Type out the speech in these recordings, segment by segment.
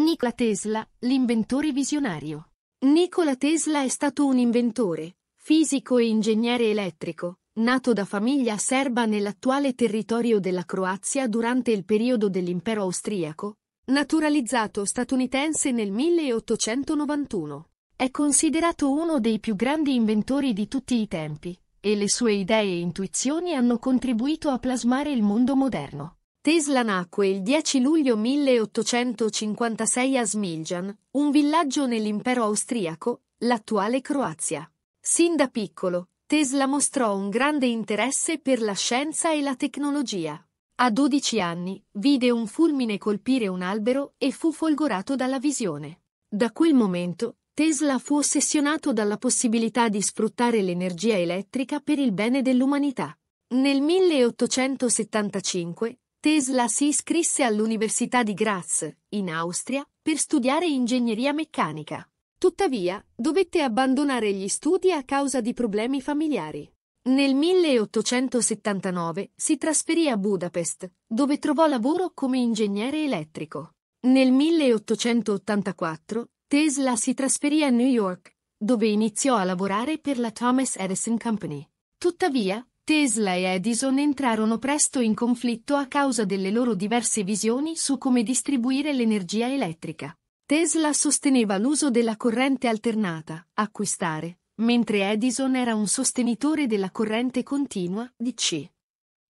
Nikola Tesla, l'inventore visionario. Nikola Tesla è stato un inventore, fisico e ingegnere elettrico, nato da famiglia serba nell'attuale territorio della Croazia durante il periodo dell'impero austriaco, naturalizzato statunitense nel 1891. È considerato uno dei più grandi inventori di tutti i tempi, e le sue idee e intuizioni hanno contribuito a plasmare il mondo moderno. Tesla nacque il 10 luglio 1856 a Smiljan, un villaggio nell'impero austriaco, l'attuale Croazia. Sin da piccolo, Tesla mostrò un grande interesse per la scienza e la tecnologia. A 12 anni, vide un fulmine colpire un albero e fu folgorato dalla visione. Da quel momento, Tesla fu ossessionato dalla possibilità di sfruttare l'energia elettrica per il bene dell'umanità. Nel 1875 Tesla si iscrisse all'Università di Graz, in Austria, per studiare ingegneria meccanica. Tuttavia, dovette abbandonare gli studi a causa di problemi familiari. Nel 1879 si trasferì a Budapest, dove trovò lavoro come ingegnere elettrico. Nel 1884 Tesla si trasferì a New York, dove iniziò a lavorare per la Thomas Edison Company. Tuttavia, Tesla e Edison entrarono presto in conflitto a causa delle loro diverse visioni su come distribuire l'energia elettrica. Tesla sosteneva l'uso della corrente alternata, acquistare, mentre Edison era un sostenitore della corrente continua, DC.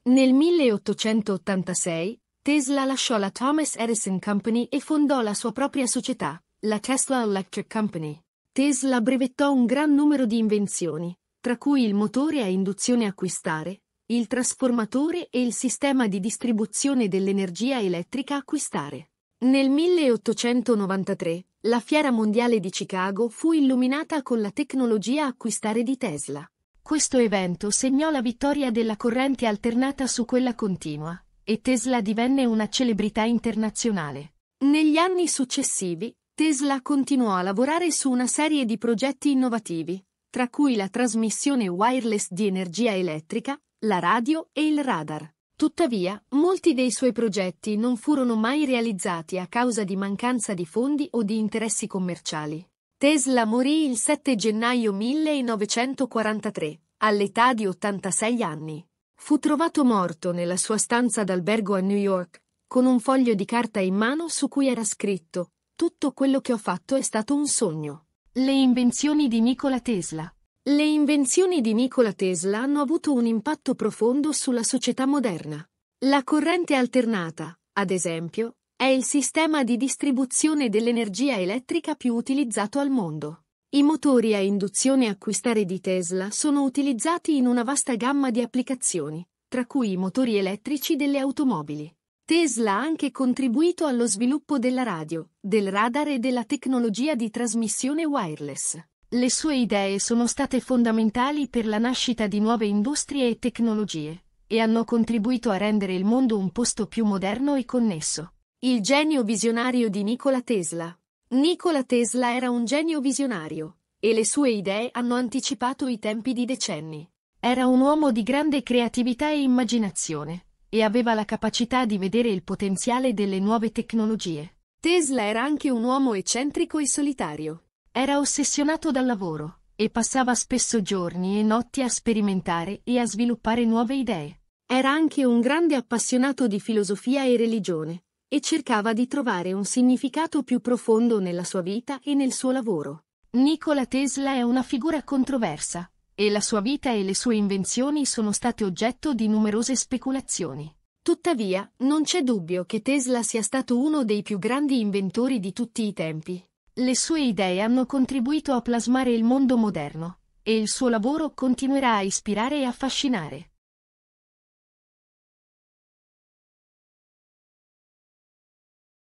Nel 1886, Tesla lasciò la Thomas Edison Company e fondò la sua propria società, la Tesla Electric Company. Tesla brevettò un gran numero di invenzioni, tra cui il motore a induzione acquistare, il trasformatore e il sistema di distribuzione dell'energia elettrica acquistare. Nel 1893, la Fiera Mondiale di Chicago fu illuminata con la tecnologia acquistare di Tesla. Questo evento segnò la vittoria della corrente alternata su quella continua, e Tesla divenne una celebrità internazionale. Negli anni successivi, Tesla continuò a lavorare su una serie di progetti innovativi, tra cui la trasmissione wireless di energia elettrica, la radio e il radar. Tuttavia, molti dei suoi progetti non furono mai realizzati a causa di mancanza di fondi o di interessi commerciali. Tesla morì il 7 gennaio 1943, all'età di 86 anni. Fu trovato morto nella sua stanza d'albergo a New York, con un foglio di carta in mano su cui era scritto Tutto quello che ho fatto è stato un sogno. Le invenzioni di Nikola Tesla. Le invenzioni di Nikola Tesla hanno avuto un impatto profondo sulla società moderna. La corrente alternata, ad esempio, è il sistema di distribuzione dell'energia elettrica più utilizzato al mondo. I motori a induzione acquistare di Tesla sono utilizzati in una vasta gamma di applicazioni, tra cui i motori elettrici delle automobili. Tesla ha anche contribuito allo sviluppo della radio, del radar e della tecnologia di trasmissione wireless. Le sue idee sono state fondamentali per la nascita di nuove industrie e tecnologie, e hanno contribuito a rendere il mondo un posto più moderno e connesso. Il genio visionario di Nikola Tesla. Nikola Tesla era un genio visionario, e le sue idee hanno anticipato i tempi di decenni. Era un uomo di grande creatività e immaginazione e aveva la capacità di vedere il potenziale delle nuove tecnologie. Tesla era anche un uomo eccentrico e solitario. Era ossessionato dal lavoro e passava spesso giorni e notti a sperimentare e a sviluppare nuove idee. Era anche un grande appassionato di filosofia e religione e cercava di trovare un significato più profondo nella sua vita e nel suo lavoro. Nikola Tesla è una figura controversa, e la sua vita e le sue invenzioni sono state oggetto di numerose speculazioni. Tuttavia, non c'è dubbio che Tesla sia stato uno dei più grandi inventori di tutti i tempi. Le sue idee hanno contribuito a plasmare il mondo moderno, e il suo lavoro continuerà a ispirare e affascinare.